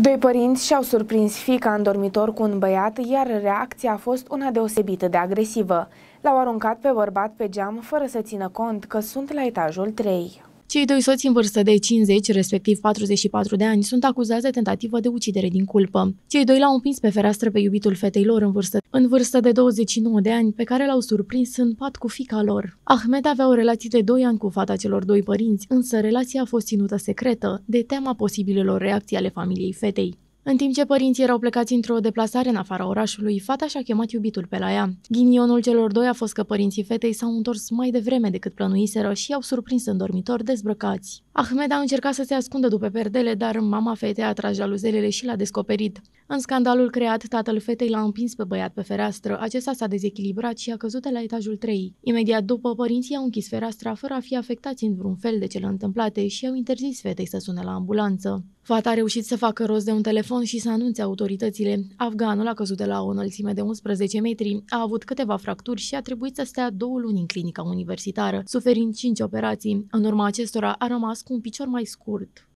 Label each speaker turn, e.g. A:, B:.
A: Doi părinți și-au surprins fica în dormitor cu un băiat, iar reacția a fost una deosebită de agresivă. L-au aruncat pe bărbat pe geam fără să țină cont că sunt la etajul 3.
B: Cei doi soți în vârstă de 50, respectiv 44 de ani, sunt acuzați de tentativă de ucidere din culpă. Cei doi l-au împins pe fereastră pe iubitul fetei lor în vârstă, în vârstă de 29 de ani, pe care l-au surprins în pat cu fica lor. Ahmed avea o relație de 2 ani cu fata celor doi părinți, însă relația a fost ținută secretă, de teama posibilelor reacții ale familiei fetei. În timp ce părinții erau plecați într-o deplasare în afara orașului, fata și-a chemat iubitul pe la ea. Ghinionul celor doi a fost că părinții fetei s-au întors mai devreme decât plănuiseră și i-au surprins în dormitor dezbrăcați. Ahmed a încercat să se ascundă după perdele, dar mama fetei a tras jaluzelele și l-a descoperit. În scandalul creat, tatăl fetei l-a împins pe băiat pe fereastră. Acesta s-a dezechilibrat și a căzut la etajul 3. Imediat după, părinții au închis fereastra fără a fi afectați în vreun fel de cele întâmplate și au interzis fetei să sune la ambulanță. Fata a reușit să facă rost de un telefon și să anunțe autoritățile. Afganul a căzut de la o înălțime de 11 metri, a avut câteva fracturi și a trebuit să stea două luni în clinica universitară, suferind cinci operații. În urma acestora a rămas com um picior mais curto.